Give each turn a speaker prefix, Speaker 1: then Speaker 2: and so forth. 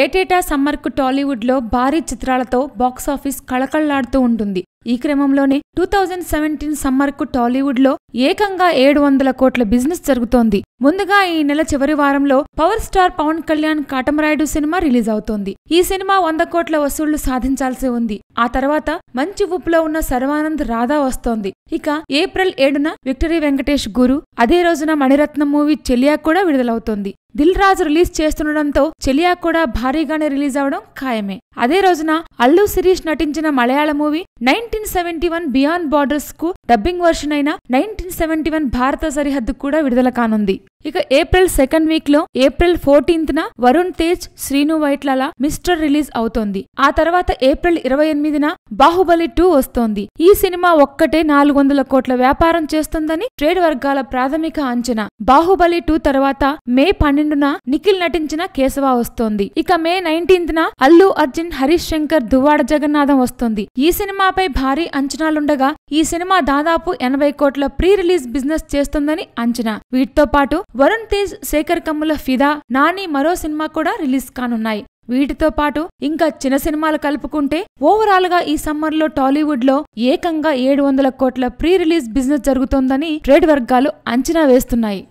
Speaker 1: ఏటేటా సమ్మర్కు టాలీవుడ్లో భారీ చిత్రాలతో బాక్సాఫీస్ కళకళ్లాడుతూ ఉంటుంది ఈ క్రమంలోనే టూ థౌజండ్ సెవెంటీన్ సమ్మర్కు టాలీవుడ్లో ఏకంగా ఏడు వందల కోట్ల బిజినెస్ జరుగుతోంది ముందుగా ఈ నెల చివరి వారంలో పవర్ స్టార్ పవన్ కళ్యాణ్ కాటమరాయుడు సినిమా రిలీజ్ అవుతోంది ఈ సినిమా వంద కోట్ల వసూళ్లు సాధించాల్సి ఉంది ఆ తర్వాత మంచి ఊపులో ఉన్న సర్వానంద్ రాధా వస్తోంది ఇక ఏప్రిల్ ఏడున విక్టరీ వెంకటేష్ గురు అదే రోజున మణిరత్నం మూవీ చెలియా కూడా విడుదలవుతోంది దిల్ రాజు రిలీజ్ చేస్తుండడంతో చెలియా కూడా భారీగానే రిలీజ్ అవడం ఖాయమే అదే రోజున అల్లు శిరీష్ నటించిన మలయాళ movie nineteen seventy one beyond borders కు డబ్బింగ్ వర్షన్ అయిన నైన్టీన్ సెవెంటీ వన్ భారత సరిహద్దు కూడా విడుదల కానుంది ఇక ఏప్రిల్ సెకండ్ వీక్ లో ఏప్రిల్ ఫోర్టీన్త్ న వరుణ్ తేజ్ శ్రీను వైట్లల మిస్టర్ రిలీజ్ అవుతోంది ఆ తర్వాత ఏప్రిల్ ఇరవై ఎనిమిదిన బాహుబలి టూ వస్తోంది ఈ సినిమా ఒక్కటే నాలుగు వందల కోట్ల వ్యాపారం చేస్తుందని ట్రేడ్ వర్గాల ప్రాథమిక అంచనా బాహుబలి టూ తర్వాత మే పన్నెండున నిఖిల్ నటించిన కేశవ వస్తోంది ఇక మే నైన్టీన్త్ న అల్లు అర్జున్ హరీష్ శంకర్ దువ్వాడ జగన్నాథం వస్తోంది ఈ సినిమాపై భారీ అంచనాలుండగా ఈ సినిమా దాదాపు ఎనభై కోట్ల ప్రీ రిలీజ్ బిజినెస్ చేస్తుందని అంచనా వీటితో పాటు వరుణ్ తేజ్ శేఖర్ కమ్ముల ఫిదా నాని మరో సినిమా కూడా రిలీజ్ కానున్నాయి వీటితో పాటు ఇంకా చిన్న సినిమాలు కలుపుకుంటే ఓవరాల్ గా ఈ సమ్మర్ లో టాలీవుడ్ లో ఏకంగా ఏడు వందల కోట్ల ప్రీ రిలీజ్ బిజినెస్ జరుగుతోందని ట్రేడ్ వర్గాలు అంచనా వేస్తున్నాయి